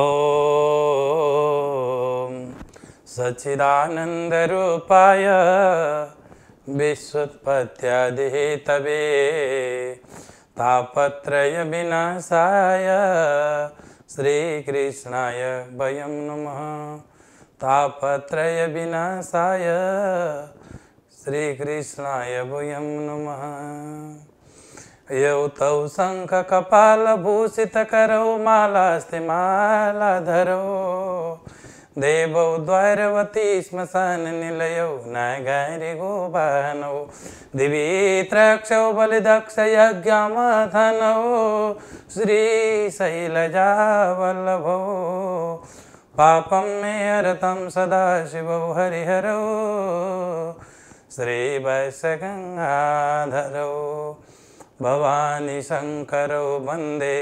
ॐ सच्चिदानन्दरूपाय विश्वत्पत्यधीतवे तापत्रयविनाशाय श्रीकृष्णाय वयं नमः तापत्रयविनाशाय श्रीकृष्णाय वयं नमः यौ तौ शङ्ख कपाल भूषित करौ मालास्ति मालाधरो देवौ द्वारवती श्मशान निलयौ नगरिगो बानौ दिवी त्रक्षौ बलिदक्षयज्ञमथनौ श्रीशैलजावल्लभो पापं मे हरतं सदा शिवौ हरिहरौ श्रीवत्सगङ्गाधरौ भवानि शङ्करौ वन्दे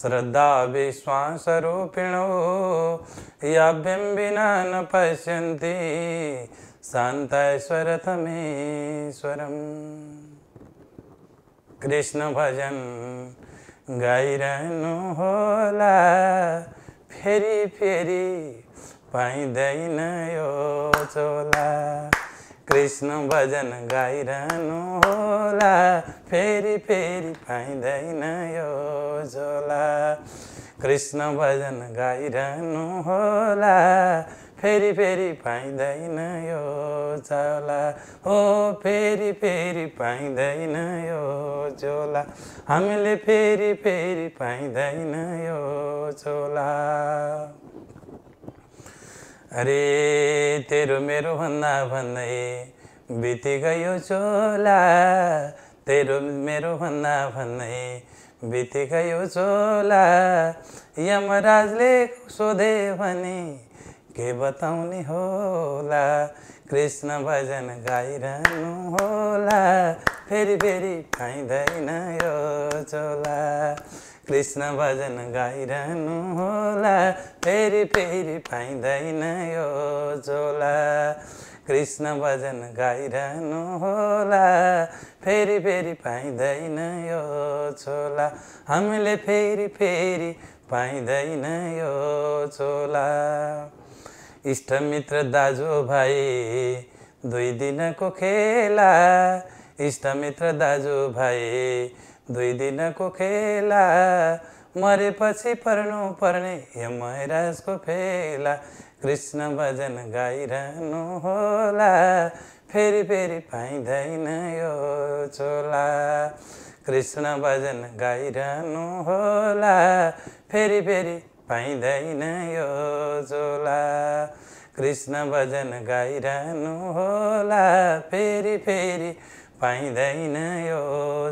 श्रद्धाविश्वासरूपिणो याव्यं विना न पश्यन्ति शान्तैश्वरतमेश्वरम् कृष्णभजन् गाइरहनु होला पाइँदैन यो चोला कृष्ण भजन गाइरहनु होला फेरि फेरि पाइँदैन यो झोला कृष्ण भजन गाइरहनु होला फेरि फेरि पाइँदैन यो झोला हो फेरि फेरि पाइँदैन यो झोला हामीले फेरि फेरि पाइँदैन यो झोला अरे तेरो मेरो भन्दा भन्दै बिति गयो चोला तेरो मेरो भन्दा भन्दै बिति गयो चोला यमराजले सोधे भने के बताउने होला कृष्ण भजन गाइरहनु होला फेरि फेरि पाइँदैन यो चोला कृष्ण भजन गाइरहनु होला फेरि फेरि पाइँदैन यो झोला कृष्ण भजन गाइरहनु होला फेरि फेरि पाइँदैन यो झोला हामीले फेरि फेरि पाइँदैन यो झोला इष्टमित्र दाजुभाइ दुई दिनको खेला इष्टमित्र दाजुभाइ दुई दिनको खेला मरेपछि पर्नु पर्ने यो मैराजको फेला कृष्ण भजन गाइरहनु होला फेरि फेरि पाइँदैन यो चोला कृष्ण भजन गाइरहनु होला फेरि फेरि पाइँदैन यो झोला कृष्ण भजन गाइरहनु होला फेरि फेरि पाइँदैन यो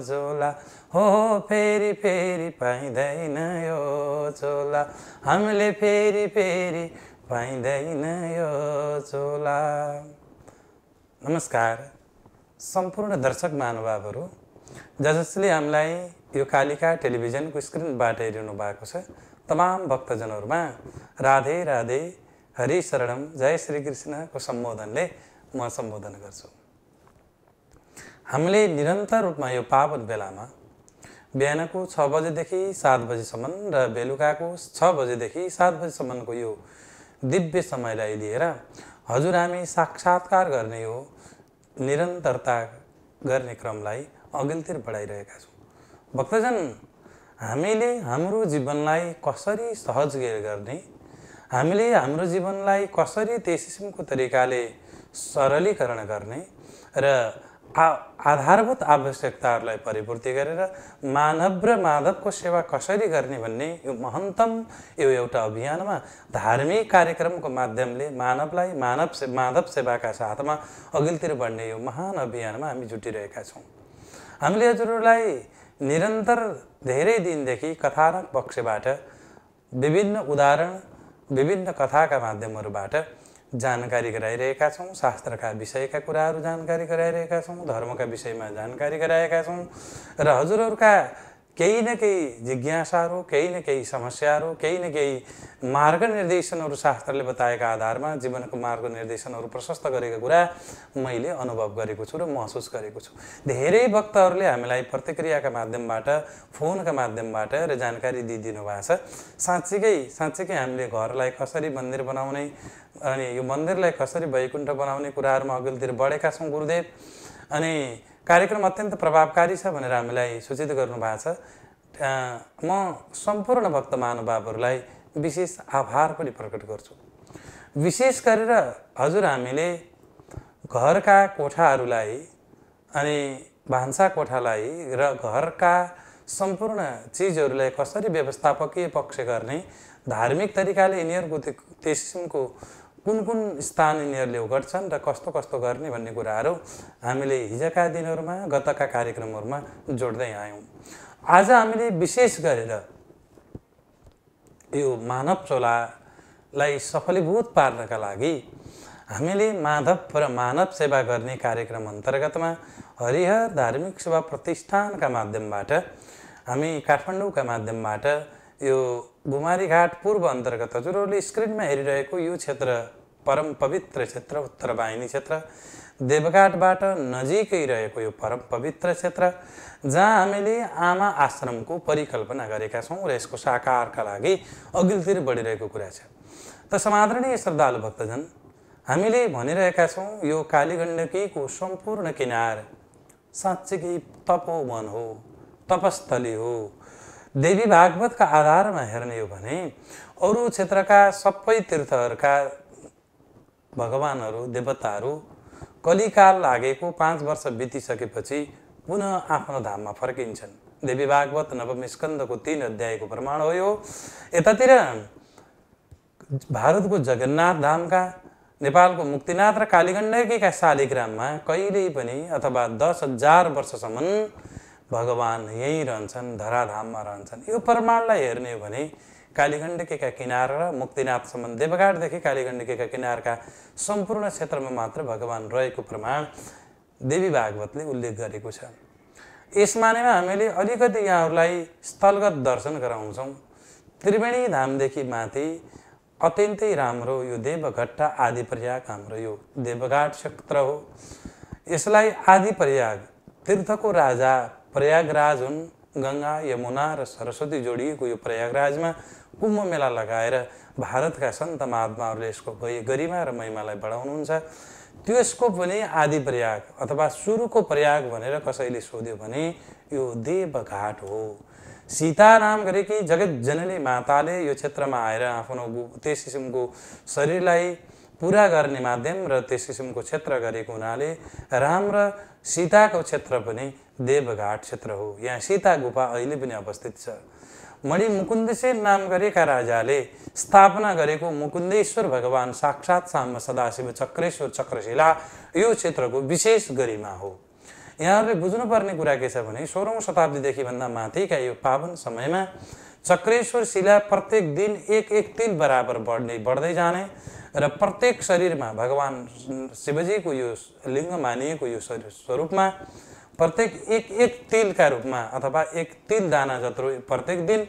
झोला हो फेरि फेरि पाइँदैन यो चोला हामीले फेरि फेरि पाइँदैन यो चोला नमस्कार सम्पूर्ण दर्शक महानुभावहरू जसले हामीलाई यो कालिका टेलिभिजनको स्क्रिनबाट हेरिनु भएको छ तमाम भक्तजनहरूमा राधे राधे हरि शरणम जय श्री कृष्णको सम्बोधनले म सम्बोधन गर्छु हामीले निरन्तर रूपमा यो पावन बेलामा बिहानको छ बजेदेखि सात बजीसम्म र बेलुकाको छ बजेदेखि सात बजीसम्मको यो दिव्य समयलाई लिएर हजुर हामी साक्षात्कार गर्ने यो निरन्तरता गर्ने क्रमलाई अघिल्तिर बढाइरहेका छौँ भक्तजन हामीले हाम्रो जीवनलाई कसरी सहज गर्ने हामीले हाम्रो जीवनलाई कसरी त्यस किसिमको तरिकाले सरलीकरण गर्ने र आधारभूत आवश्यकताहरूलाई परिपूर्ति गरेर मानव र माधवको सेवा कसरी गर्ने भन्ने यो महन्तम यो एउटा अभियानमा धार्मिक कार्यक्रमको माध्यमले मानवलाई मानव से माधव सेवाका साथमा अघिल्तिर बढ्ने यो महान अभियानमा हामी जुटिरहेका छौँ हामीले हजुरहरूलाई निरन्तर धेरै दिनदेखि कथानक पक्षबाट विभिन्न उदाहरण विभिन्न कथाका माध्यमहरूबाट जानकारी गराइरहेका छौँ शास्त्रका विषयका कुराहरू जानकारी गराइरहेका छौँ धर्मका विषयमा जानकारी गराएका छौँ र हजुरहरूका केही न केही जिज्ञासाहरू केही न केही समस्याहरू केही न केही मार्ग निर्देशनहरू शास्त्रले बताएका आधारमा जीवनको मार्ग निर्देशनहरू प्रशस्त गरेको कुरा मैले अनुभव गरेको छु र महसुस गरेको छु धेरै भक्तहरूले हामीलाई प्रतिक्रियाका माध्यमबाट फोनका माध्यमबाट र जानकारी दिइदिनु भएको छ साँच्चीकै साँच्चीकै हामीले घरलाई कसरी मन्दिर बनाउने अनि यो मन्दिरलाई कसरी वैकुण्ठ बनाउने कुराहरूमा अघिल्तिर बढेका छौँ गुरुदेव अनि कार्यक्रम अत्यन्त प्रभावकारी छ भनेर हामीलाई सूचित गर्नुभएको छ म सम्पूर्ण भक्त महानुभावहरूलाई विशेष आभार पनि प्रकट गर्छु विशेष गरेर हजुर हामीले घरका कोठाहरूलाई अनि भान्सा कोठालाई र घरका सम्पूर्ण चिजहरूलाई कसरी व्यवस्थापकीय पक्ष गर्ने धार्मिक तरिकाले यिनीहरूको त्यो त्यस किसिमको कुन कुन स्थान यिनीहरूले गर्छन् र कस्तो कस्तो गर्ने भन्ने कुराहरू हामीले हिजोका दिनहरूमा गतका कार्यक्रमहरूमा जोड्दै आयौँ आज हामीले विशेष गरेर यो मानव चोलालाई सफलीभूत पार्नका लागि हामीले माधव र मानव सेवा गर्ने कार्यक्रम अन्तर्गतमा हरिहर धार्मिक सेवा प्रतिष्ठानका माध्यमबाट हामी काठमाडौँका माध्यमबाट यो घुमारीघाट पूर्व अन्तर्गत हजुरहरूले स्क्रिनमा हेरिरहेको यो क्षेत्र परम पवित्र क्षेत्र उत्तर उत्तरवाहिनी क्षेत्र देवघाटबाट नजिकै रहेको यो परम पवित्र क्षेत्र जहाँ हामीले आमा आश्रमको परिकल्पना गरेका छौँ र यसको साकारका लागि अघिल्तिर बढिरहेको कुरा छ त समादरणीय श्रद्धालु भक्तजन हामीले भनिरहेका छौँ यो कालीगण्डकीको सम्पूर्ण किनार साँच्चीकै तपोवन हो तपस्थली हो देवी भागवतका आधारमा हेर्ने हो भने अरू क्षेत्रका सबै तीर्थहरूका भगवानहरू देवताहरू कलिकाल लागेको पाँच वर्ष बितिसकेपछि पुनः आफ्नो धाममा फर्किन्छन् देवी भागवत नवम स्कन्दको तिन अध्यायको प्रमाण हो यो यतातिर भारतको जगन्नाथ धामका नेपालको मुक्तिनाथ र कालीगण्डकीका शालिग्राममा कहिल्यै पनि अथवा दस हजार वर्षसम्म भगवान् यहीँ रहन्छन् धराधाममा रहन्छन् यो प्रमाणलाई हेर्ने हो भने कालीगण्डकीका किनार र मुक्तिनाथसम्म देवघाटदेखि कालीगण्डकीका किनारका सम्पूर्ण क्षेत्रमा मात्र भगवान् रहेको प्रमाण देवी भागवतले उल्लेख गरेको छ यस मानेमा हामीले अलिकति यहाँहरूलाई स्थलगत दर्शन गराउँछौँ त्रिवेणी धामदेखि माथि अत्यन्तै राम्रो यो देवघट्टा प्रयाग हाम्रो यो देवघाट क्षेत्र हो यसलाई आदि प्रयाग तीर्थको राजा प्रयागराज हुन् गङ्गा यमुना र सरस्वती जोडिएको यो प्रयागराजमा कुम्भ मेला लगाएर भारतका सन्त महात्माहरूले यसको गरिमा र महिमालाई बढाउनुहुन्छ त्यसको पनि आदि प्रयाग अथवा सुरुको प्रयाग भनेर कसैले सोध्यो भने यो देवघाट हो सीताराम गरेकी जगत जननी माताले यो क्षेत्रमा आएर आफ्नो त्यस किसिमको शरीरलाई पुरा गर्ने माध्यम र त्यस किसिमको क्षेत्र गरेको हुनाले राम र सीताको क्षेत्र पनि देवघाट क्षेत्र हो यहाँ सीता गुफा अहिले पनि अवस्थित छ मणिमुकुन्दसे नाम गरेका राजाले स्थापना गरेको मुकुन्देश्वर भगवान साक्षात् साम सदाशिव चक्रेश्वर चक्रशिला यो क्षेत्रको विशेष गरिमा हो यहाँहरूले बुझ्नुपर्ने कुरा के छ भने सोह्रौँ शताब्दीदेखि भन्दा माथिका यो पावन समयमा चक्रेश्वर शिला प्रत्येक दिन एक एक तिल बराबर बढ्ने बढ्दै जाने र प्रत्येक शरीरमा भगवान् शिवजीको यो लिङ्ग मानिएको यो स्वरूपमा प्रत्येक एक एक तिलका रूपमा अथवा एक तिल दाना जत्रो प्रत्येक दिन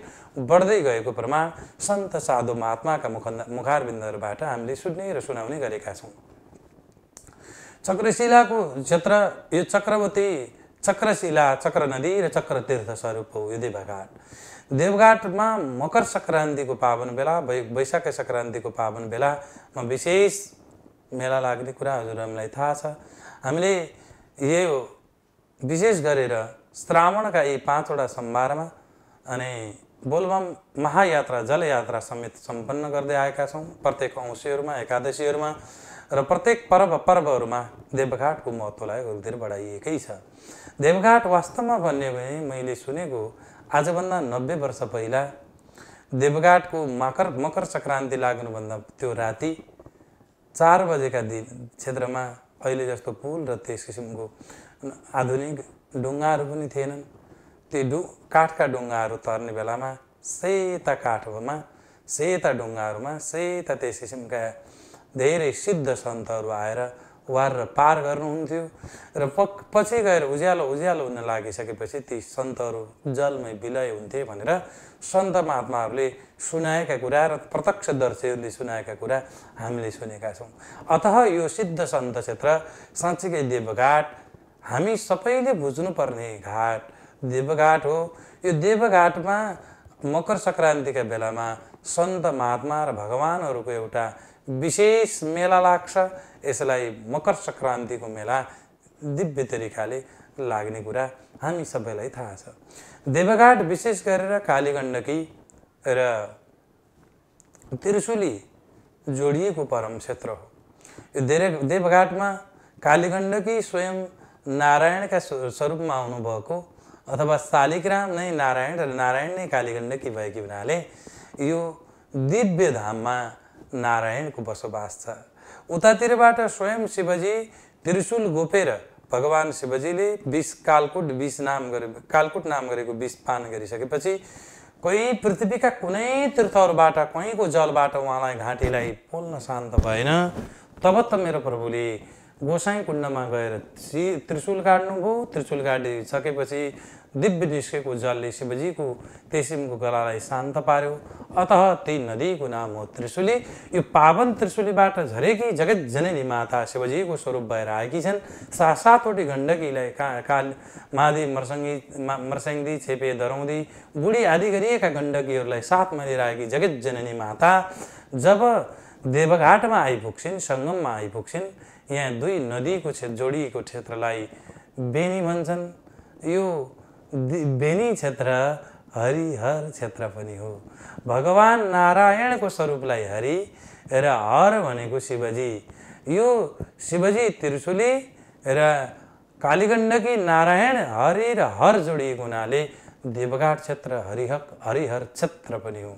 बढ्दै गएको प्रमाण सन्त साधु महात्माका मुख मुखारबिन्दहरूबाट हामीले सुन्ने र सुनाउने गरेका छौँ चक्रशिलाको क्षेत्र यो चक्रवती चक्रशिला चक्र नदी र चक्र तीर्थ स्वरूप हो यो देवघाट देवघाटमा मकर सङ्क्रान्तिको पावन बेला वै वैशाख सङ्क्रान्तिको पावन बेलामा विशेष मेला लाग्ने कुरा हजुरहरूलाई थाहा छ हामीले यो विशेष गरेर श्रावणका यी पाँचवटा सम्भारमा अनि बोलबम महायात्रा जलयात्रा समेत सम्पन्न गर्दै आएका छौँ प्रत्येक औँसीहरूमा एकादशीहरूमा र प्रत्येक पर्व पर्वहरूमा देवघाटको महत्त्वलाई धेरै बढाइएकै छ देवघाट वास्तवमा भन्यो भने मैले सुनेको आजभन्दा नब्बे वर्ष पहिला देवघाटको मकर मकर सङ्क्रान्ति लाग्नुभन्दा त्यो राति चार बजेका दिन क्षेत्रमा अहिले जस्तो पुल र त्यस किसिमको आधुनिक ढुङ्गाहरू पनि थिएनन् ती डु काठका ढुङ्गाहरू तर्ने बेलामा सेता काठमा सेता ढुङ्गाहरूमा सेता त्यस किसिमका धेरै सिद्ध सन्तहरू आएर वार पार गर्नुहुन्थ्यो र प पछि गएर उज्यालो उज्यालो हुन लागिसकेपछि ती सन्तहरू जलमै विलय हुन्थे भनेर सन्त महात्माहरूले सुनाएका कुरा र प्रत्यक्ष प्रत्यक्षदर्शीहरूले सुनाएका कुरा हामीले सुनेका छौँ अत यो सिद्ध सन्त क्षेत्र साँच्चीकै देवघाट हामी सबैले बुझ्नुपर्ने घाट देवघाट हो यो देवघाटमा मकर सङ्क्रान्तिका बेलामा सन्त महात्मा र भगवान्हरूको एउटा विशेष मेला लाग्छ यसलाई मकर सङ्क्रान्तिको मेला दिव्य तरिकाले लाग्ने कुरा हामी सबैलाई थाहा छ देवघाट विशेष गरेर कालीगण्डकी र त्रिशुली जोडिएको परम क्षेत्र हो यो देवघाटमा कालीगण्डकी स्वयं नारायणका स्वरूपमा आउनुभएको अथवा शालिग्राम नै नारायण र नारायण नै कालीगण्डकी भएकी हुनाले यो दिव्य धाममा नारायणको बसोबास छ उतातिरबाट स्वयं शिवजी त्रिशुल गोपेर भगवान् शिवजीले विष कालकुट विष नाम गरे कालकुट नाम गरेको विष पान गरिसकेपछि कोही पृथ्वीका कुनै तीर्थहरूबाट कहीँको जलबाट उहाँलाई घाँटीलाई पोल्न शान्त भएन तब त मेरो प्रभुले गोसाई कुण्डमा गएर श्री त्रिशुल काट्नुभयो त्रिशुल काटिसकेपछि दिव्य निस्केको जलले शिवजीको तेसिमको गलालाई शान्त पार्यो अत त्यही नदीको नाम हो त्रिशुली यो पावन त्रिशुलीबाट झरेकी जगत जननी माता शिवजीको स्वरूप भएर आएकी छन् सा सातवटी गण्डकीलाई का काल महादेव मर्सङ्गी मा मर्सङ्गी छेपे दरौँदी बुढी आदि गरिएका गण्डकीहरूलाई साथमा लिएर आएकी जगत जननी माता जब देवघाटमा आइपुग्छिन् सङ्गममा आइपुग्छिन् यहाँ दुई नदीको क्षेत्र जोडिएको क्षेत्रलाई बेनी भन्छन् यो बेनी क्षेत्र हरिहर क्षेत्र पनि हो भगवान् नारायणको स्वरूपलाई हरि र हर भनेको शिवजी यो शिवजी त्रिशुली र कालीगण्डकी नारायण हरि र हर जोडिएको हुनाले देवघाट क्षेत्र हरिहक हरिहर क्षेत्र पनि हो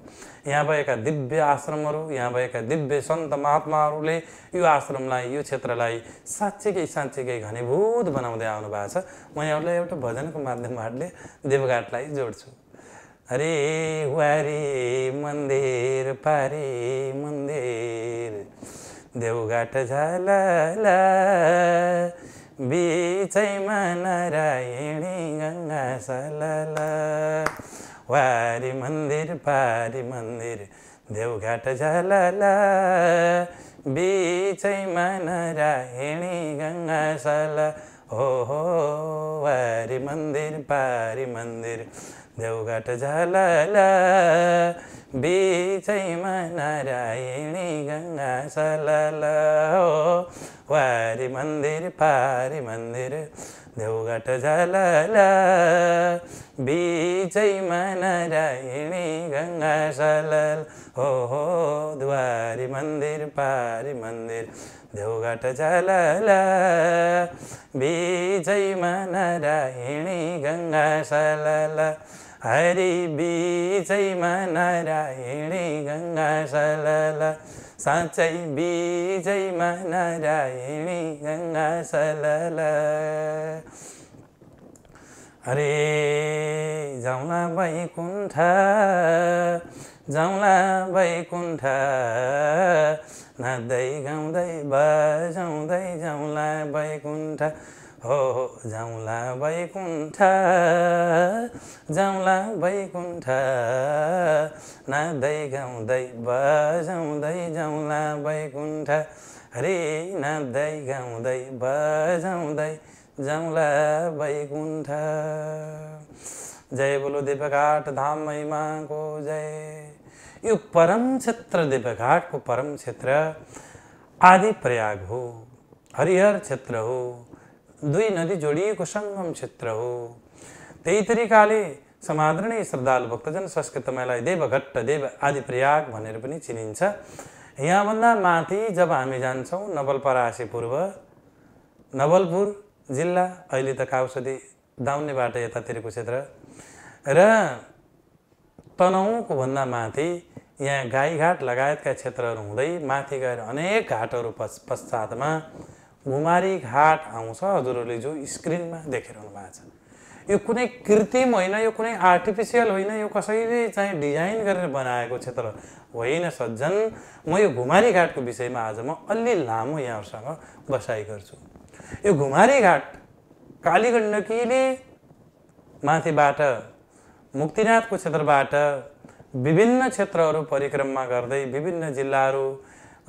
यहाँ भएका दिव्य आश्रमहरू यहाँ भएका दिव्य सन्त महात्माहरूले यो आश्रमलाई यो क्षेत्रलाई साँच्चीकै साँच्चीकै घनीभूत बनाउँदै आउनु भएको छ म यहाँहरूलाई एउटा भजनको माध्यमहरूले देवघाटलाई जोड्छु हरे वारे मन्दिर पारे मन्दिर देवघाट झाला बिचैमा नरायणी गङ्गा सलल वारी मन्दिर पारी मन्दिर देवघाट झलल बिचैमा नरायणी गङ्गा सल हो हो वारी मन्दिर पारी मन्दिर देवघाट झलला बिचैमा नारायणी गङ्गा सलल हो वारी मन्दिर पारी मन्दिर देवघाट झल बिचैमा नारायणी गङ्गा सलल हो हो द्वारी मन्दिर पारी मन्दिर देउघाट झलल मन नरायणी गङ्गा सलल हरि मन नरायणी गङ्गा सलल साँच्चै मन नरायणी गङ्गा सलल हरे जाउला बैकुण्ठ जाउँला बैकुण्ठ नाच्दै गाउँदै बजाउँदै जाउँला बैकुण्ठ हो हो जाउँला बैकुण्ठ जाउँला बैकुण्ठ नाच्दै गाउँदै बजाउँदै जाउँला बैकुण्ठ हरि नाच्दै गाउँदै बजाउँदै जाउँला बैकुण्ठ जय बोलो देवकाट धाम महिमाको जय यो परम क्षेत्र देवघाटको परम क्षेत्र आदि प्रयाग हो हरिहर क्षेत्र हो दुई नदी जोडिएको सङ्गम क्षेत्र हो त्यही तरिकाले समादरणीय श्रद्धालु भक्तजन संस्कृतमालाई देवघट्ट देव आदि प्रयाग भनेर पनि चिनिन्छ यहाँभन्दा माथि जब हामी जान्छौँ नवलपरासी पूर्व नवलपुर जिल्ला अहिले त काउसदी दाउनेबाट यतातिरको क्षेत्र र तनहुँको भन्दा माथि यहाँ गाईघाट लगायतका क्षेत्रहरू हुँदै माथि गएर अनेक घाटहरू पश् पश्चातमा घुमारी घाट आउँछ हजुरहरूले जो स्क्रिनमा देखिरहनु भएको छ यो कुनै कृत्रिम होइन यो कुनै आर्टिफिसियल होइन यो कसैले चाहिँ डिजाइन गरेर बनाएको क्षेत्र होइन सज्जन म यो घुमारी घाटको विषयमा आज म अलि लामो यहाँहरूसँग बसाइ गर्छु यो घुमारी घाट कालीगण्डकीले माथिबाट मुक्तिनाथको क्षेत्रबाट विभिन्न क्षेत्रहरू परिक्रमा गर्दै विभिन्न जिल्लाहरू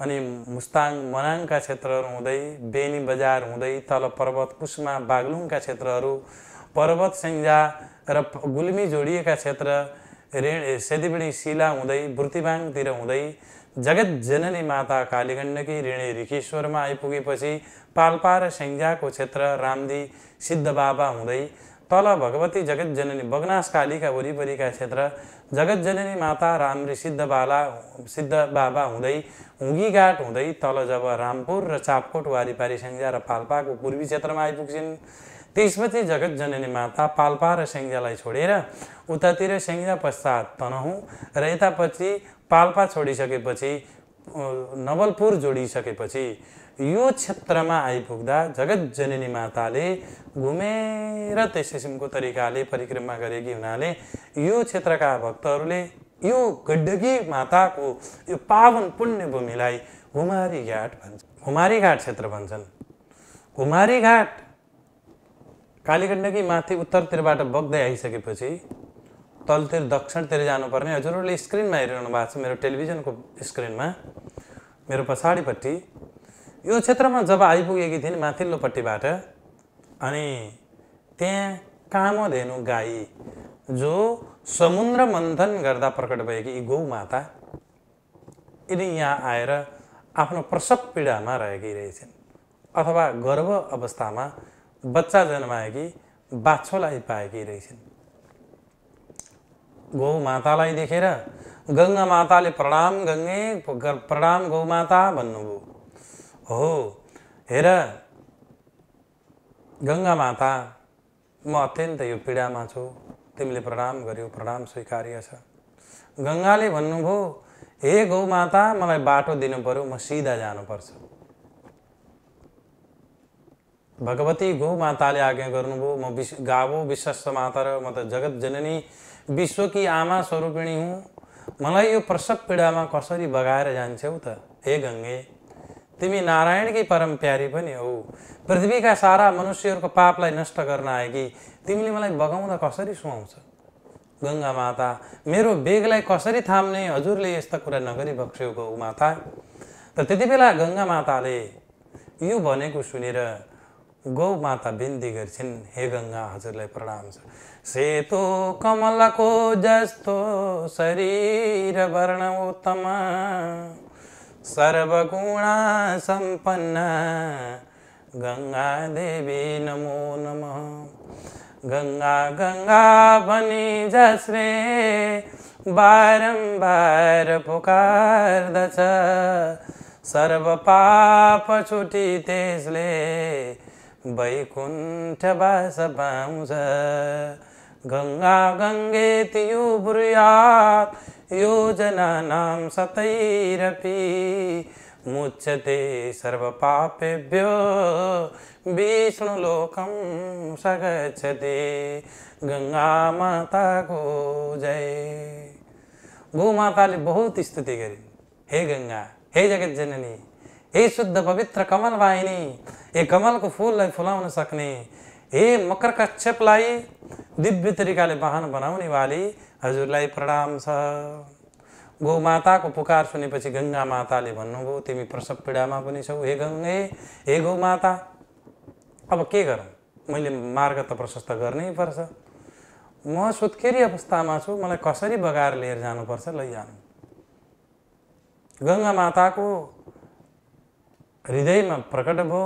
अनि मुस्ताङ मनाङका क्षेत्रहरू हुँदै बेनी बजार हुँदै तल पर्वत कुसमा बागलुङका क्षेत्रहरू पर्वत सेङ्जा र गुल्मी जोडिएका क्षेत्र रे सेदीबिडी शिला हुँदै बुर्तिबाङतिर हुँदै जगत जननी माता कालीगण्डकी ऋणी ऋषिश्वरमा आइपुगेपछि पाल्पा र सेङ्जाको क्षेत्र रामदी सिद्ध बाबा हुँदै तल भगवती जगत जगतजननी कालीका वरिपरिका क्षेत्र जगतजननी माता राम्री सिद्ध बाला सिद्ध बाबा हुँदै हुँगीघाट हुँदै तल जब रामपुर र चापकोट वारिपारी स्याङ्जा र पाल्पाको पूर्वी क्षेत्रमा आइपुग्छिन् त्यसपछि जगत जननी माता पाल्पा र स्याङ्जालाई छोडेर उतातिर स्याङ्जा पश्चात तनहुँ र यतापछि पाल्पा छोडिसकेपछि नवलपुर जोडिसकेपछि यो क्षेत्रमा आइपुग्दा जगत जननी माताले घुमेर त्यस किसिमको तरिकाले परिक्रमा गरेकी हुनाले यो क्षेत्रका भक्तहरूले यो गण्डकी माताको यो पावन पुण्य भूमिलाई घुमारी घाट भन्छ घुमारी घाट क्षेत्र भन्छन् घुमारी घाट कालीगण्डकी माथि उत्तरतिरबाट बग्दै आइसकेपछि तलतिर दक्षिणतिर जानुपर्ने हजुरहरूले स्क्रिनमा हेरिरहनु भएको छ मेरो टेलिभिजनको स्क्रिनमा मेरो पछाडिपट्टि यो क्षेत्रमा जब आइपुगेकी थिइन् माथिल्लोपट्टिबाट अनि त्यहाँ कामधेनु गाई जो समुद्र मन्थन गर्दा प्रकट भएकी यी गौमाता यिनी यहाँ आएर आफ्नो प्रसव पीडामा रहेकी रहेछन् अथवा गर्भ अवस्थामा बच्चा जन्माएकी बाछोलाई पाएकी रहेछन् गौमातालाई देखेर गङ्गा माताले प्रणाम गङ्गे प्रणाम गौमाता भन्नुभयो हो हेर गङ्गा माता म अत्यन्त यो पीडामा छु तिमीले प्रणाम गर्यो प्रणाम स्वीकार्य छ गङ्गाले भन्नुभयो हे गौ माता मलाई बाटो दिनु पऱ्यो म सिधा जानुपर्छ भगवती गौ माताले आज्ञा गर्नुभयो म विश गावो विश्वस्त माता र म त जगत जननी विश्वकी आमा स्वरूपिणी हुँ मलाई यो प्रसव पीडामा कसरी बगाएर जान्छौ त हे गङ्गे तिमी नारायणकै परम प्यारी पनि हौ पृथ्वीका सारा मनुष्यहरूको पापलाई नष्ट गर्न आएकी तिमीले मलाई बगाउँदा कसरी सुहाउँछ गङ्गा माता मेरो बेगलाई कसरी थाम्ने हजुरले यस्ता कुरा नगरी बक्स्यौको गौ माता तर त्यति बेला गङ्गा माताले यो भनेको सुनेर गौ माता बिन्ती गर्छिन् हे गङ्गा हजुरलाई प्रणाम छ सेतो कमलको जस्तो शरीर वर्ण उत्तम गंगा देवी नमो नमः गंगा गंगा भनी जसले बारम्बार पुकारदछ सर्व पाप छुटी त्यसले वैकुण्ठ बास पाउँछ गङ्गा गङ्गेतियो ब्रूयात् योजनानां सतैरपि मुच्यते सर्वपापेभ्यो विष्णुलोकं स गच्छति गङ्गामाताको जय गोमाताले बहुत स्तुति गरे हे गङ्गा हे जगत जननी हे शुद्ध पवित्र कमल वाहिनी ए कमलको फुललाई फुलाउन सक्ने हे मकर कक्षपलाई दिव्य तरिकाले वाहन बनाउने वाली हजुरलाई प्रणाम छ गौमाताको पुकार सुनेपछि गङ्गा माताले भन्नुभयो तिमी प्रसव पीडामा पनि छौ हे गङ्गे हे गौमाता अब के गरौँ मैले मार्ग त प्रशस्त गर्नै पर्छ म सुत्केरी अवस्थामा छु मलाई कसरी बगाएर लिएर जानुपर्छ लैजानु गङ्गा माताको हृदयमा प्रकट भयो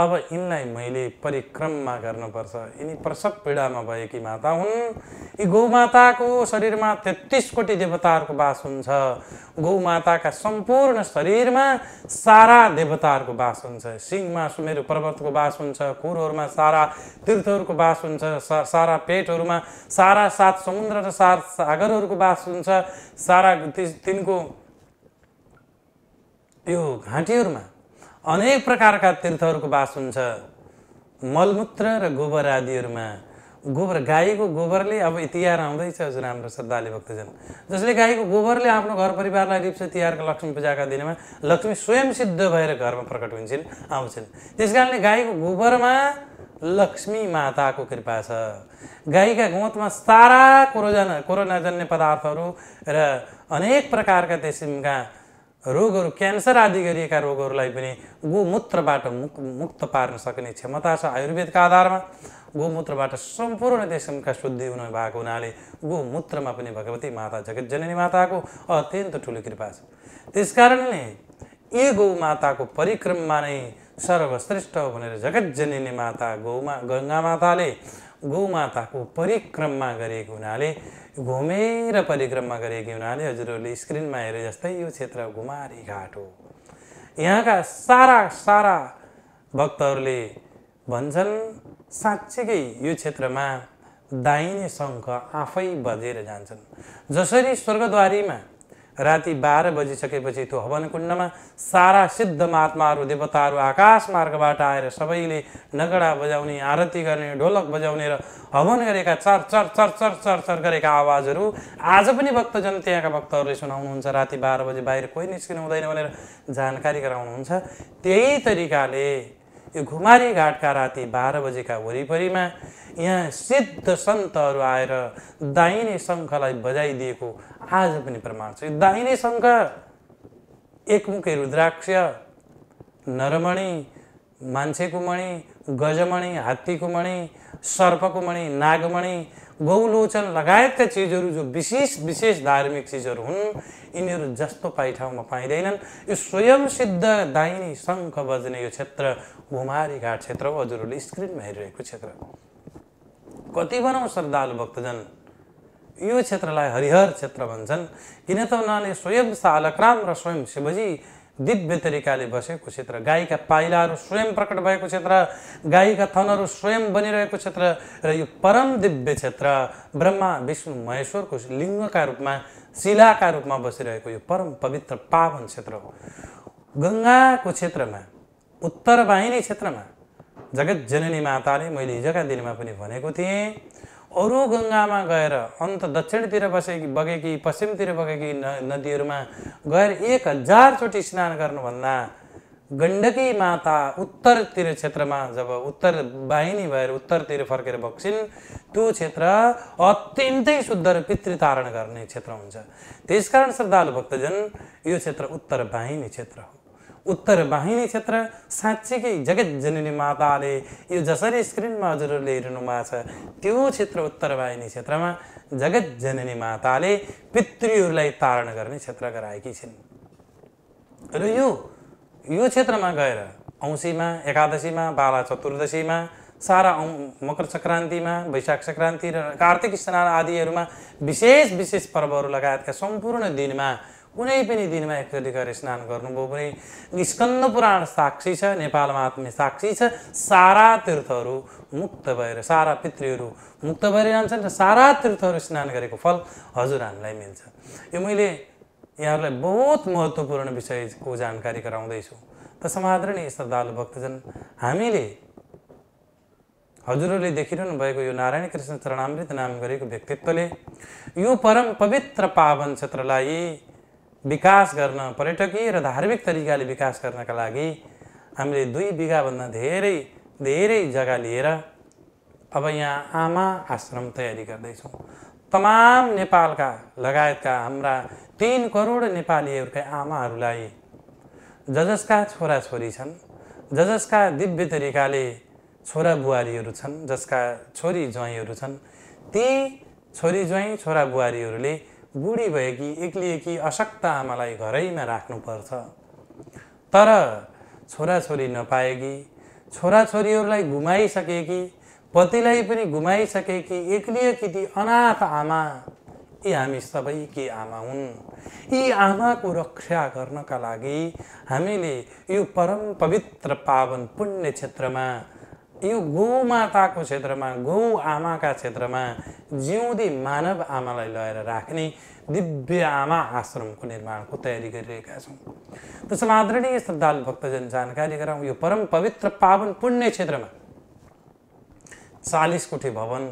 अब यिनलाई मैले परिक्रममा गर्नुपर्छ यिनी प्रसव पीडामा भएकी माता हुन् यी गौमाताको शरीरमा तेत्तिस कोटी देवताहरूको बास हुन्छ गौमाताका सम्पूर्ण शरीरमा सारा देवताहरूको बास हुन्छ सिंहमा सुमेरु पर्वतको बास हुन्छ कुरोहरूमा सारा तीर्थहरूको बास हुन्छ सा सारा पेटहरूमा सारा सात समुद्र र सात सागरहरूको बास हुन्छ सारा तिनको यो घाँटीहरूमा अनेक प्रकारका तीर्थहरूको बास हुन्छ मलमूत्र र गोबर आदिहरूमा गोबर गाईको गोबरले अब तिहार आउँदैछ हजुर हाम्रो श्रद्धाले भक्तजन जसले गाईको गोबरले आफ्नो घर परिवारलाई लिप्छ तिहारको लक्ष्मी पूजाका दिनमा लक्ष्मी स्वयं सिद्ध भएर घरमा प्रकट हुन्छन् आउँछन् त्यस कारणले गाईको गोबरमा लक्ष्मी माताको कृपा छ गाईका गोतमा सारा कोरोजना कोरोनाजन्य पदार्थहरू र अनेक प्रकारका किसिमका रोगहरू क्यान्सर आदि गरिएका रोगहरूलाई पनि गोमूत्रबाट मुक् मुक्त पार्न सक्ने क्षमता छ आयुर्वेदका आधारमा गोमूत्रबाट सम्पूर्ण देशका शुद्धि हुने भएको हुनाले गोमूत्रमा पनि भगवती माता जगत जननी माताको अत्यन्त ठुलो कृपा छ त्यसकारणले यी माताको परिक्रममा नै सर्वश्रेष्ठ भनेर जगत जननी माता गौमा गङ्गा माताले गौमाताको परिक्रममा गरेको हुनाले घुमेर परिक्रमा गरेकी हुनाले हजुरहरूले स्क्रिनमा हेरे जस्तै यो क्षेत्र घुमारी घाट हो यहाँका सारा सारा भक्तहरूले भन्छन् साँच्चीकै यो क्षेत्रमा दाहिने शङ्ख आफै बजेर जान्छन् जसरी स्वर्गद्वारीमा राति बाह्र बजिसकेपछि त्यो हवन कुण्डमा सारा सिद्ध महात्माहरू देवताहरू आकाश मार्गबाट आएर सबैले नगडा बजाउने आरती गर्ने ढोलक बजाउने र हवन गरेका चर चर चर चर चर चर गरेका आवाजहरू आज पनि भक्तजन त्यहाँका भक्तहरूले सुनाउनुहुन्छ राति बाह्र बजे बाहिर कोही निस्किनु हुँदैन भनेर जानकारी गराउनुहुन्छ त्यही तरिकाले यो घुमारे घाटका राति बाह्र बजेका वरिपरिमा यहाँ सिद्ध सन्तहरू आएर दाहिने शङ्खलाई बजाइदिएको आज पनि प्रमाण छ यो दाहिने शङ्ख एकमुखे रुद्राक्ष नरमणि मान्छेको मणि गजमणि हात्तीको मणि सर्पको मणि नागमणि गौलोचन लगायतका चिजहरू जो विशेष विशेष धार्मिक चिजहरू हुन् यिनीहरू जस्तो पाइ ठाउँमा पाइँदैनन् यो स्वयं सिद्ध दाहिने शङ्ख बज्ने यो क्षेत्र घुमारी घाट क्षेत्र हो हजुरहरूले स्क्रिनमा हेरिरहेको क्षेत्र कति भनौँ श्रद्धालु भक्तजन यो क्षेत्रलाई हरिहर क्षेत्र भन्छन् किन त उनीहरूले स्वयं सालक्राम र स्वयं शिवजी दिव्य तरिकाले बसेको क्षेत्र गाईका पाइलाहरू स्वयं प्रकट भएको क्षेत्र गाईका थनहरू स्वयं बनिरहेको क्षेत्र र यो परम दिव्य क्षेत्र ब्रह्मा विष्णु महेश्वरको लिङ्गका रूपमा शिलाका रूपमा बसिरहेको यो परम पवित्र पावन क्षेत्र हो गङ्गाको क्षेत्रमा उत्तर वाहिनी क्षेत्रमा जगत जननी माताले मैले हिजोका दिनमा पनि भनेको थिएँ अरू गङ्गामा गएर अन्त दक्षिणतिर बसेकी बगेकी पश्चिमतिर बगेकी न नदीहरूमा गएर एक हजारचोटि स्नान गर्नुभन्दा गण्डकी माता उत्तरतिर क्षेत्रमा जब उत्तर बाहिनी भएर उत्तरतिर फर्केर बग्छिन् त्यो क्षेत्र अत्यन्तै शुद्ध र पितृ गर्ने क्षेत्र हुन्छ त्यसकारण श्रद्धालु भक्तजन यो क्षेत्र उत्तर बाहिनी क्षेत्र हो उत्तर बाहिनी क्षेत्र साँच्चीकै जगत जननी माताले यो जसरी स्क्रिनमा हजुरहरूले हेर्नु भएको छ त्यो क्षेत्र उत्तर बाहिनी क्षेत्रमा जगत जननी माताले पितृहरूलाई तारण गर्ने क्षेत्र गराएकी छिन् र यो यो क्षेत्रमा गएर औँसीमा एकादशीमा बाला चतुर्दशीमा सारा औ मकर सङ्क्रान्तिमा वैशाख सङ्क्रान्ति र कार्तिक स्नान आदिहरूमा विशेष विशेष पर्वहरू लगायतका सम्पूर्ण दिनमा कुनै पनि दिनमा एकचोटि गरेर स्नान गर्नुभयो भने स्कन्द पुराण साक्षी छ नेपालमा आत्मी साक्षी छ सारा तीर्थहरू मुक्त भएर सारा पितृहरू मुक्त भएर जान्छन् र सारा तीर्थहरू स्नान गरेको फल हजुर हामीलाई मिल्छ यो मैले यहाँहरूलाई बहुत महत्त्वपूर्ण विषयको जानकारी गराउँदैछु त समादरणीय श्रद्धालु भक्तजन हामीले हजुरहरूले देखिरहनु भएको यो नारायण कृष्ण चरणामृत नाम गरेको व्यक्तित्वले यो परम पवित्र पावन क्षेत्रलाई विकास गर्न पर्यटकीय र धार्मिक तरिकाले विकास गर्नका लागि हामीले दुई बिघाभन्दा धेरै धेरै जग्गा लिएर अब यहाँ आमा आश्रम तयारी गर्दैछौँ तमाम नेपालका लगायतका हाम्रा तिन करोड नेपालीहरूका आमाहरूलाई ज जसका छोराछोरी छन् ज जसका दिव्य तरिकाले छोरा बुहारीहरू छन् जसका छोरी ज्वाइँहरू छन् ती छोरी ज्वाइँ छोरा बुहारीहरूले बुढी भएकी एक्लिएकी अशक्त आमालाई घरैमा राख्नुपर्छ तर छोराछोरी नपाएकी छोराछोरीहरूलाई घुमाइसकेकी पतिलाई पनि घुमाइसकेकी एक्लिएकी ती अनाथ आमा यी हामी सबै के आमा हुन् यी आमाको रक्षा गर्नका लागि हामीले यो परम पवित्र पावन पुण्य क्षेत्रमा यो गौमाताको क्षेत्रमा गौ आमाका क्षेत्रमा जिउँदी मानव आमालाई लगेर राख्ने दिव्य आमा आश्रमको निर्माणको तयारी गरिरहेका छौँ त्यसमा आदरणीय श्रद्धालु भक्तजन जानकारी गराउँ यो परम पवित्र पावन पुण्य क्षेत्रमा चालिस कोठी भवन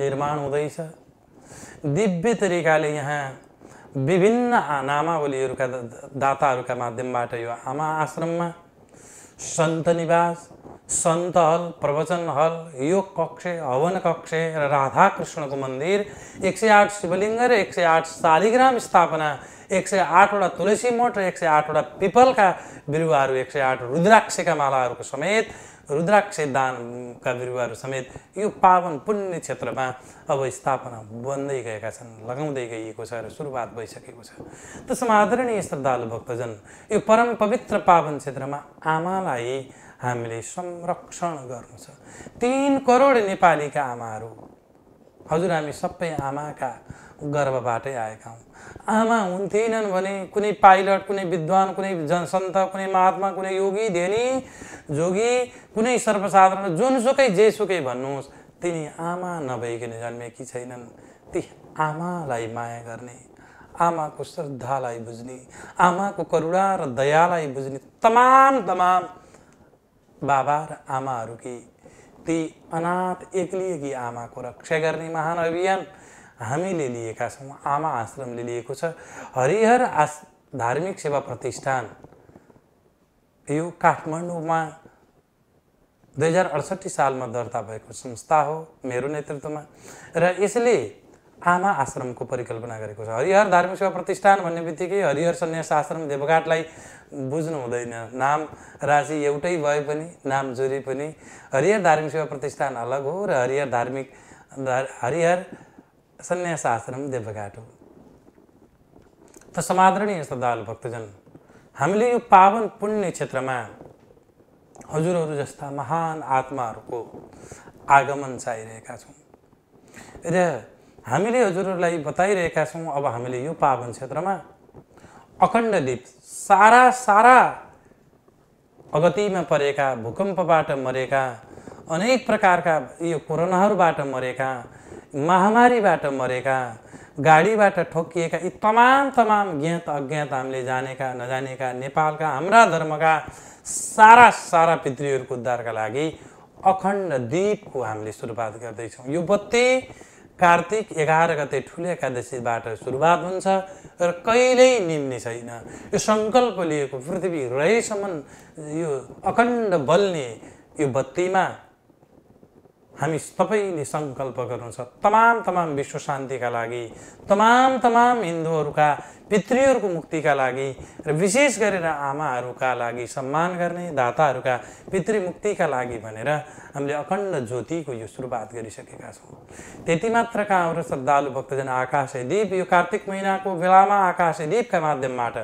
निर्माण हुँदैछ दिव्य तरिकाले यहाँ विभिन्न नामावलीहरूका दाताहरूका माध्यमबाट यो आमा आश्रममा सन्त निवास सन्त हल प्रवचन हल योग कक्ष हवन कक्ष र राधाकृष्णको मन्दिर एक सय आठ शिवलिङ्ग र एक सय आठ शालिग्राम स्थापना एक सय आठवटा तुलसी मठ र एक सय आठवटा पिपलका बिरुवाहरू एक सय आठ रुद्राक्षका मालाहरूको समेत रुद्राक्ष दानका बिरुवाहरू समेत यो पावन पुण्य क्षेत्रमा अब स्थापना बन्दै गएका छन् लगाउँदै गइएको छ र सुरुवात भइसकेको छ त्यसमा आदरणीय श्रद्धालु भक्तजन यो परम पवित्र पावन क्षेत्रमा आमालाई हामीले संरक्षण गर्नु छ तिन करोड नेपालीका आमाहरू हजुर हामी सबै आमाका गर्वबाटै आएका हौँ आमा हुन्थेनन् भने कुनै पाइलट कुनै विद्वान कुनै जनसन्त कुनै महात्मा कुनै योगी ध्यानी जोगी कुनै सर्वसाधारण जुनसुकै जेसुकै भन्नुहोस् तिनी आमा नभइकन जन्मेकी छैनन् ती आमालाई माया गर्ने आमाको श्रद्धालाई बुझ्ने आमाको करुणा र दयालाई बुझ्ने तमाम तमाम बाबा र आमाहरूकी ती अनाथ एक्लिएकी आमाको रक्षा गर्ने महान अभियान हामीले लिएका छौँ आमा आश्रमले लिएको छ हरिहर आस धार्मिक सेवा प्रतिष्ठान यो काठमाडौँमा दुई हजार अडसट्ठी सालमा दर्ता भएको संस्था हो मेरो नेतृत्वमा र यसले आमा आश्रमको परिकल्पना गरेको छ हरिहर धार्मिक सेवा प्रतिष्ठान भन्ने बित्तिकै हरिहर सन्यास आश्रम देवघाटलाई बुझ्नु हुँदैन नाम राशि एउटै भए पनि नाम जोरी पनि हरिहर धार्मिक सेवा प्रतिष्ठान अलग हो र हरिहर धार्मिक हरिहर सन्यास आश्रम देवघाट हो त समादरणीय श्रद्धालु भक्तजन हामीले यो पावन पुण्य क्षेत्रमा हजुरहरू जस्ता महान आत्माहरूको आगमन चाहिरहेका छौँ र हामीले हजुरहरूलाई बताइरहेका छौँ अब हामीले यो पावन क्षेत्रमा अखण्ड अखण्डदीप सारा सारा अगतिमा परेका भूकम्पबाट मरेका अनेक प्रकारका यो कोरोनाहरूबाट मरेका महामारीबाट मरेका गाडीबाट ठोकिएका यी तमाम तमाम ज्ञात अज्ञात हामीले जानेका नजानेका नेपालका हाम्रा धर्मका सारा सारा पितृहरूको उद्धारका लागि अखण्ड दीपको हामीले सुरुवात गर्दैछौँ यो बत्ती कार्तिक एघार गते ठुलो एकादशीबाट सुरुवात हुन्छ र कहिल्यै निम्ने छैन यो सङ्कल्प लिएको पृथ्वी रहेसम्म यो अखण्ड बल्ने यो बत्तीमा हामी सबैले सङ्कल्प गर्नु छ तमाम तमाम विश्व शान्तिका लागि तमाम तमाम हिन्दूहरूका पितृहरूको मुक्तिका लागि र विशेष गरेर आमाहरूका लागि सम्मान गर्ने दाताहरूका पितृ मुक्तिका लागि भनेर हामीले अखण्ड ज्योतिको यो सुरुवात गरिसकेका छौँ त्यति मात्र कहाँ हाम्रो श्रद्धालु भक्तजन आकाशय दीप यो कार्तिक महिनाको बेलामा आकाशय दीपका माध्यमबाट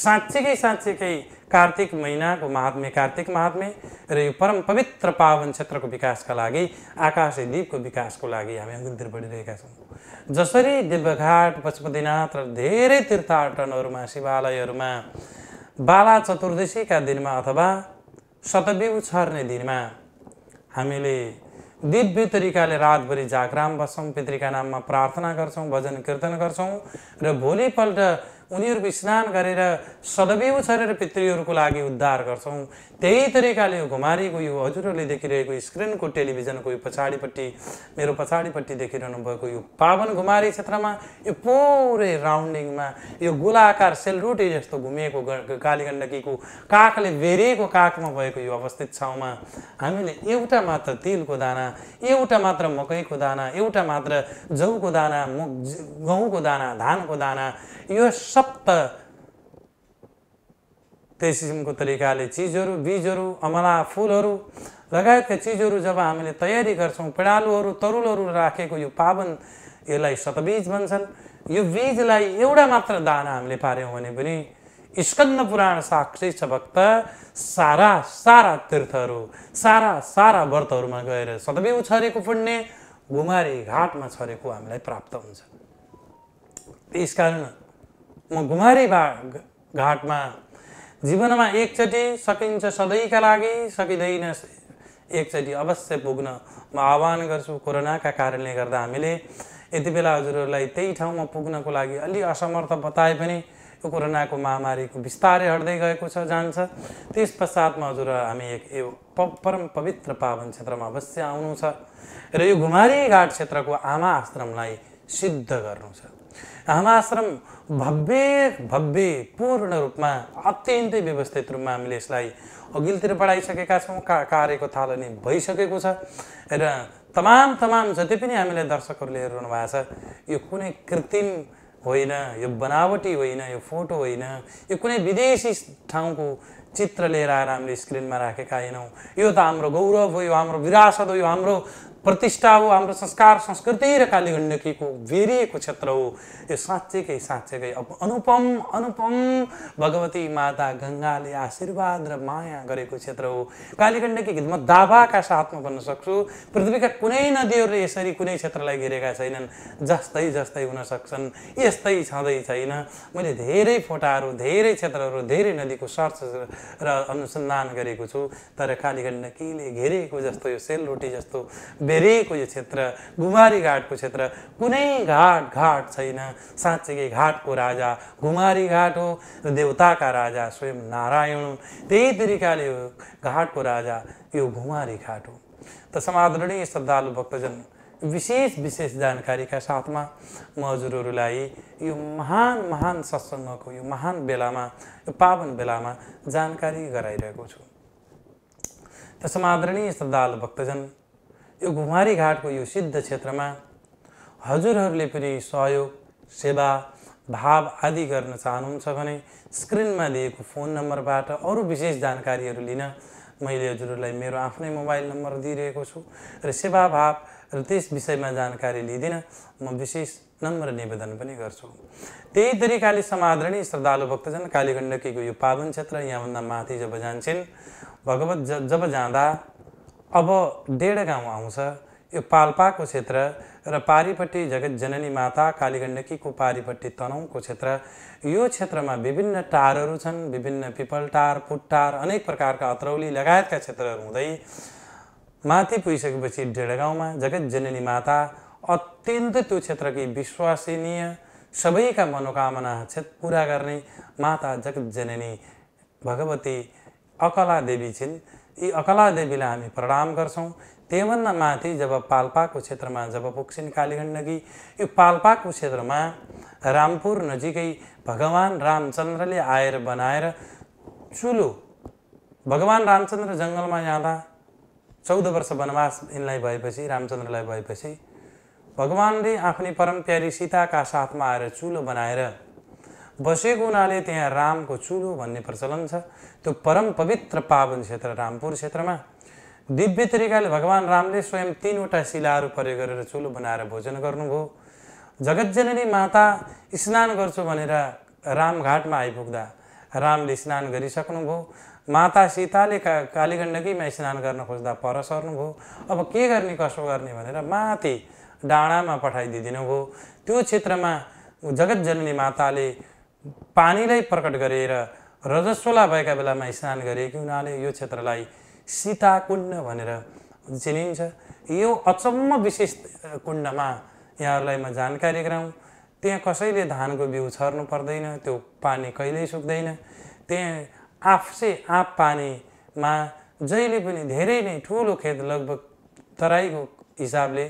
साँच्चीकै साँच्चीकै कार्तिक महिनाको महात्म्य कार्तिक महात्म्य र यो परम पवित्र पावन क्षेत्रको विकासका लागि आकाश द्वीपको विकासको लागि हामी अघितिर बढिरहेका छौँ जसरी दिव्यघाट पशुपतिनाथ र धेरै तीर्थाटनहरूमा शिवालयहरूमा बाला चतुर्दशीका दिनमा अथवा शतबिउ छर्ने दिनमा हामीले दिव्य तरिकाले रातभरि जागराम बस्छौँ पितृका नाममा प्रार्थना गर्छौँ भजन कीर्तन गर्छौँ र भोलिपल्ट उनीहरूको स्नान गरेर सदैव छरेर पितृहरूको लागि उद्धार गर्छौँ त्यही तरिकाले यो यो हजुरहरूले देखिरहेको स्क्रिनको टेलिभिजनको यो पछाडिपट्टि मेरो पछाडिपट्टि देखिरहनु भएको यो पावन घुमारी क्षेत्रमा यो पुरै राउन्डिङमा यो गोलाकार सेलरोटी जस्तो घुमिएको काली गण्डकीको काखले बेरिएको काखमा भएको यो अवस्थित छाउमा हामीले एउटा मात्र तिलको दाना एउटा मात्र मकैको दाना एउटा मात्र जौको दाना मुख गहुँको दाना धानको दाना यो सप्त त्यही किसिमको तरिकाले चिजहरू बिजहरू अमला फुलहरू लगायतका चिजहरू जब हामीले तयारी गर्छौँ पिँडालुहरू तरुलहरू राखेको यो पावन यसलाई सतबीज भन्छन् यो बीजलाई एउटा मात्र दाना हामीले पाऱ्यौँ भने पनि स्कन्द पुराण साक्षी छ भक्त सारा सारा तीर्थहरू सारा सारा व्रतहरूमा गएर सतबिउ छरेको पुण्य घुमारे घाटमा छरेको हामीलाई प्राप्त हुन्छ त्यस कारण म घुमारे घाटमा जीवनमा एकचोटि सकिन्छ सधैँका लागि सकिँदैन एकचोटि अवश्य पुग्न म आह्वान गर्छु कोरोनाका कारणले गर्दा हामीले यति बेला हजुरहरूलाई त्यही ठाउँमा पुग्नको लागि अलि असमर्थ बताए पनि यो कोरोनाको महामारीको बिस्तारै हट्दै गएको छ जान्छ त्यस पश्चातमा हजुर हामी एक यो परम पवित्र पावन क्षेत्रमा अवश्य आउनु छ र यो घुमारी घाट क्षेत्रको आमा आश्रमलाई सिद्ध गर्नु छ आश्रम भव्य भव्य पूर्ण रूपमा अत्यन्तै व्यवस्थित रूपमा हामीले यसलाई अघिल्तिर बढाइसकेका छौँ का कार्यको थालनी भइसकेको छ र तमाम तमाम जति पनि हामीलाई दर्शकहरूले हेरिरहनु भएको छ यो कुनै कृत्रिम होइन यो बनावटी होइन यो फोटो होइन यो कुनै विदेशी ठाउँको चित्र लिएर आएर हामीले स्क्रिनमा राखेका होइनौँ यो त हाम्रो गौरव हो यो हाम्रो विरासत हो यो हाम्रो प्रतिष्ठा हो हाम्रो संस्कार संस्कृति र कालीगण्डकीको भेरिएको क्षेत्र हो यो साँच्चैकै साँच्चैकै अनुपम अनुपम भगवती माता गङ्गाले आशीर्वाद र माया गरेको क्षेत्र हो कालीगण्डकी म दाभाका साथमा भन्न सक्छु पृथ्वीका कुनै नदीहरूले यसरी कुनै क्षेत्रलाई घेरेका छैनन् जस्तै जस्तै हुन सक्छन् यस्तै छँदै छैन मैले धेरै फोटाहरू धेरै क्षेत्रहरू धेरै नदीको सर्च र अनुसन्धान गरेको छु तर खाली नकिले घेरेको जस्तो यो सेलरोटी जस्तो बेरेको यो क्षेत्र घुमारी घाटको क्षेत्र कुनै घाट घाट छैन साँच्चीकै घाटको राजा घुमारी घाट हो र देवताका राजा स्वयं नारायण हुन् त्यही तरिकाले घाटको राजा यो घुमारी घाट हो त समादरणीय श्रद्धालु भक्तजन विशेष विशेष जानकारीका साथमा म हजुरहरूलाई यो महान महान सत्सङ्गको यो महान बेलामा यो पावन बेलामा जानकारी गराइरहेको छु त्यसमा आदरणीय श्रद्धालु भक्तजन यो घुमारी घाटको यो सिद्ध क्षेत्रमा हजुरहरूले पनि सहयोग सेवा भाव आदि गर्न चाहनुहुन्छ भने स्क्रिनमा दिएको फोन नम्बरबाट अरू विशेष जानकारीहरू लिन मैले हजुरहरूलाई मेरो आफ्नै मोबाइल नम्बर दिइरहेको छु र सेवा भाव र त्यस विषयमा जानकारी लिदिन म विशेष नम्र निवेदन पनि गर्छु त्यही तरिकाले समादरणीय श्रद्धालु भक्तजन कालीगण्डकीको यो पावन क्षेत्र यहाँभन्दा माथि जब जान्छन् भगवत जब जब जाँदा अब डेढ गाउँ आउँछ यो पाल्पाको क्षेत्र र पारिपट्टि जगत जननी माता कालीगण्डकीको पारिपट्टि तनहुँको क्षेत्र यो क्षेत्रमा विभिन्न टारहरू छन् विभिन्न पिपल टार टार अनेक प्रकारका अत्रौली लगायतका क्षेत्रहरू हुँदै माथि पुगिसकेपछि गाउँमा जगत जननी माता अत्यन्त त्यो क्षेत्रकै विश्वासनीय सबैका मनोकामना पुरा गर्ने माता जगत जननी भगवती अकला देवी छिन् यी अकला देवीलाई हामी प्रणाम गर्छौँ त्योभन्दा माथि जब पाल्पाको क्षेत्रमा जब पुग्छिन् कालीगण्डकी यो पाल्पाको क्षेत्रमा रामपुर नजिकै भगवान् रामचन्द्रले आएर बनाएर चुलो भगवान् रामचन्द्र जङ्गलमा जाँदा चौध वर्ष वनवास यिनलाई भएपछि रामचन्द्रलाई भएपछि भगवान्ले आफ्नै परम प्यारी सीताका साथमा आएर चुलो बनाएर बसेको हुनाले त्यहाँ रामको चुलो भन्ने प्रचलन छ त्यो परम पवित्र पावन क्षेत्र रामपुर क्षेत्रमा दिव्य तरिकाले भगवान् रामले स्वयं तिनवटा शिलाहरू प्रयोग गरेर चुलो बनाएर भोजन गर्नुभयो जगतजननी माता स्नान गर्छु भनेर रामघाटमा आइपुग्दा रामले स्नान गरिसक्नुभयो माता सीताले का कालीगण्डकीमा स्नान गर्न खोज्दा पर सर्नुभयो अब के गर्ने कसो गर्ने भनेर माथि डाँडामा पठाइदिदिनु भयो त्यो क्षेत्रमा जगत जननी माताले पानीलाई प्रकट गरेर रजस्वला भएका बेलामा स्नान गरेकी हुनाले यो क्षेत्रलाई सीता कुण्ड भनेर चिनिन्छ यो अचम्म विशेष कुण्डमा यहाँहरूलाई म जानकारी गराउँ त्यहाँ कसैले धानको बिउ छर्नु पर्दैन त्यो पानी कहिल्यै सुक्दैन त्यहाँ आफै से आँप जहिले पनि धेरै नै ठुलो खेत लगभग तराईको हिसाबले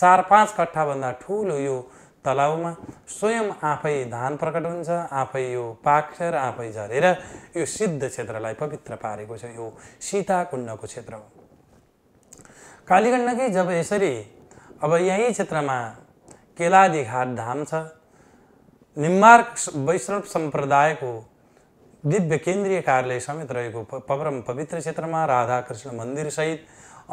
चार पाँच कट्ठाभन्दा ठुलो यो तलाउमा स्वयं आफै धान प्रकट हुन्छ आफै यो पाक्छ र आफै झरेर यो सिद्ध क्षेत्रलाई पवित्र पारेको छ यो सीताकुण्डको क्षेत्र हो कालीगण्डकै जब यसरी अब यही क्षेत्रमा केलादी घाट धाम छ निम्बार्क वैष्णव सम्प्रदायको दिव्य केन्द्रीय कार्यालय समेत रहेको परम पवित्र क्षेत्रमा राधाकृष्ण मन्दिरसहित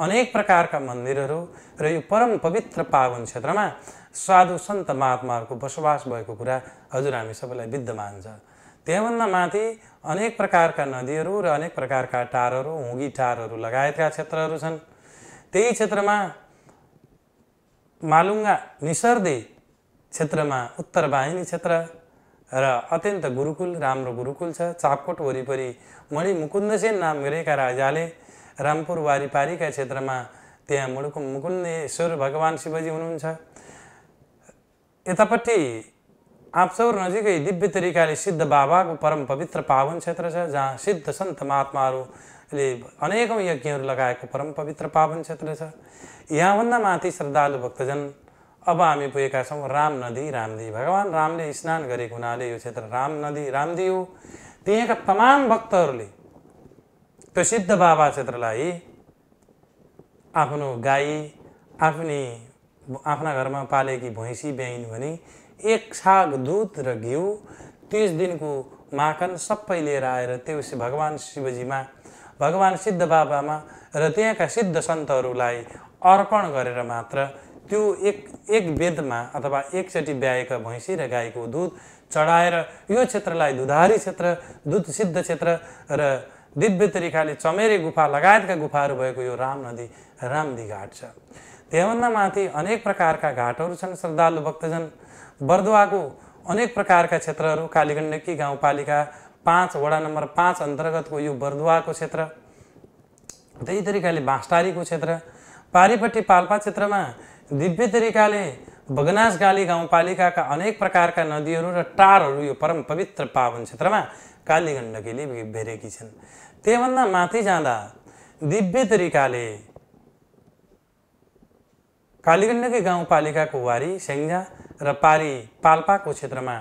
अनेक प्रकारका मन्दिरहरू र यो परम पवित्र पावन क्षेत्रमा साधु सन्त महात्माहरूको बसोबास भएको कुरा हजुर हामी सबैलाई विद्यमान छ त्यहाँभन्दा माथि अनेक प्रकारका नदीहरू र अनेक प्रकारका टारहरू हुँगी टारहरू लगायतका क्षेत्रहरू छन् त्यही क्षेत्रमा मालुङ्गा निसर्दे क्षेत्रमा उत्तर वाहिनी क्षेत्र र अत्यन्त गुरुकुल राम्रो गुरुकुल छ चापकोट वरिपरि मुकुन्दसेन नाम गरेका राजाले रामपुर वारिपारीका क्षेत्रमा त्यहाँ मुडुकु मुकुन्देश्वर भगवान् शिवजी हुनुहुन्छ यतापट्टि आपचौर नजिकै दिव्य तरिकाले सिद्ध बाबाको परम पवित्र पावन क्षेत्र छ जहाँ सिद्ध सन्त महात्माहरूले अनेकौँ यज्ञहरू लगाएको परम पवित्र पावन क्षेत्र छ यहाँभन्दा माथि श्रद्धालु भक्तजन अब हामी पुगेका छौँ राम नदी रामदी भगवान् रामले स्नान गरेको हुनाले यो क्षेत्र राम नदी रामदी हो त्यहाँका तमाम भक्तहरूले त्यो सिद्ध बाबा क्षेत्रलाई आफ्नो गाई आफ्नै आफ्ना घरमा पालेकी भैँसी ब्याइन् भने एक साग दुध र घिउ तिस दिनको माखन सबै लिएर आएर त्यो भगवान् शिवजीमा भगवान् सिद्ध बाबामा र त्यहाँका सिद्ध सन्तहरूलाई अर्पण गरेर मात्र त्यो एक एक वेदमा अथवा एकचोटि ब्याएका भैँसी र गाईको दुध चढाएर यो क्षेत्रलाई दुधारी क्षेत्र दुध सिद्ध क्षेत्र र दिव्य तरिकाले चमेरे गुफा लगायतका गुफाहरू भएको यो राम नदी रामदी घाट छ त्यहाँभन्दा माथि अनेक प्रकारका घाटहरू छन् श्रद्धालु भक्तजन बर्दुवाको अनेक प्रकारका क्षेत्रहरू कालीगण्डकी गाउँपालिका पाँच वडा नम्बर पाँच अन्तर्गतको यो बर्दुवाको क्षेत्र त्यही तरिकाले बाँसटारीको क्षेत्र पारिपट्टि पाल्पा क्षेत्रमा दिव्य तरिकाले गाली गाउँपालिकाका अनेक प्रकारका नदीहरू र टारहरू यो परम पवित्र पावन क्षेत्रमा काली गण्डकीले भेरेकी छन् त्योभन्दा माथि जाँदा दिव्य तरिकाले कालीगण्डकी गाउँपालिकाको वारी स्याङ्जा र पारी पाल्पाको क्षेत्रमा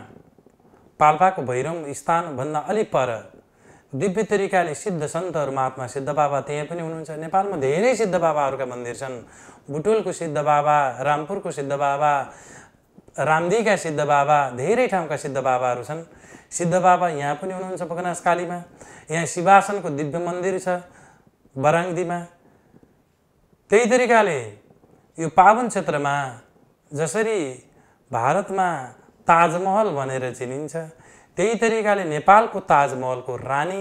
पाल्पाको भैरौँ स्थानभन्दा अलि पर दिव्य तरिकाले सिद्ध सन्तहरू महात्मा सिद्ध बाबा त्यहाँ पनि हुनुहुन्छ नेपालमा धेरै सिद्ध बाबाहरूका मन्दिर छन् बुटोलको सिद्ध बाबा रामपुरको सिद्ध बाबा रामदीका सिद्ध बाबा धेरै ठाउँका सिद्ध बाबाहरू छन् सिद्ध बाबा यहाँ पनि हुनुहुन्छ कालीमा यहाँ शिवासनको दिव्य मन्दिर छ बराङदीमा त्यही तरिकाले यो पावन क्षेत्रमा जसरी भारतमा ताजमहल भनेर चिनिन्छ त्यही तरिकाले नेपालको ताजमहलको रानी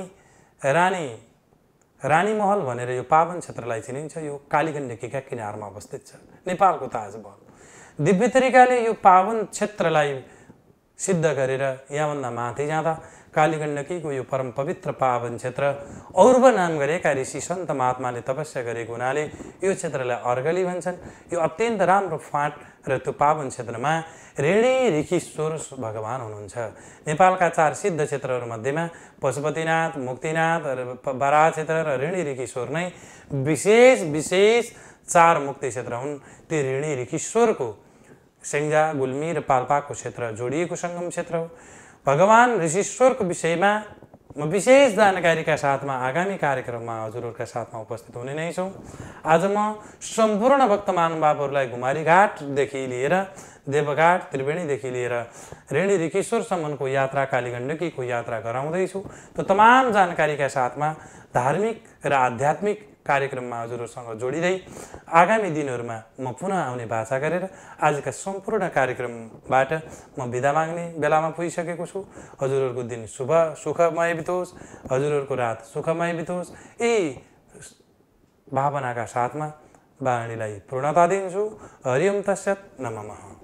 रानी रानी महल भनेर यो पावन क्षेत्रलाई चिनिन्छ यो कालीगण्डकीका किनारमा अवस्थित छ नेपालको ताजमहल दिव्य तरिकाले यो पावन क्षेत्रलाई सिद्ध गरेर यहाँभन्दा माथि जाँदा कालीगण्डकीको यो परम पवित्र पावन क्षेत्र और्व नाम गरेका ऋषि सन्त महात्माले तपस्या गरेको हुनाले यो क्षेत्रलाई अर्गली भन्छन् यो अत्यन्त राम्रो फाँट र त्यो पावन क्षेत्रमा ऋणी ऋखिश्वर भगवान् हुनुहुन्छ नेपालका चार सिद्ध क्षेत्रहरूमध्येमा पशुपतिनाथ मुक्तिनाथ र बरा क्षेत्र र ऋणी ऋखिश्वर नै विशेष विशेष चार मुक्ति क्षेत्र हुन् ती ऋणी ऋखिश्वरको सेङ्जा गुल्मी र पाल्पाको क्षेत्र जोडिएको सङ्गम क्षेत्र हो भगवान् ऋषिश्वरको विषयमा म विशेष जानकारीका साथमा आगामी कार्यक्रममा हजुरहरूका साथमा उपस्थित हुने नै छौँ आज म सम्पूर्ण भक्त महानुभावहरूलाई घुमारीघाटदेखि लिएर देवघाट त्रिवेणीदेखि लिएर रेणी ऋषिश्वरसम्मको यात्रा कालीगण्डकीको यात्रा गराउँदैछु त तमाम जानकारीका साथमा धार्मिक र आध्यात्मिक कार्यक्रममा हजुरहरूसँग जोडिँदै आगामी दिनहरूमा म पुनः आउने भाषा गरेर आजका सम्पूर्ण कार्यक्रमबाट म बिदा माग्ने बेलामा पुगिसकेको छु हजुरहरूको दिन शुभ सुखमय बितोस् हजुरहरूको रात सुखमय बितोस् यी भावनाका साथमा बाणीलाई पूर्णता दिन्छु हरिओम तस्यत नमः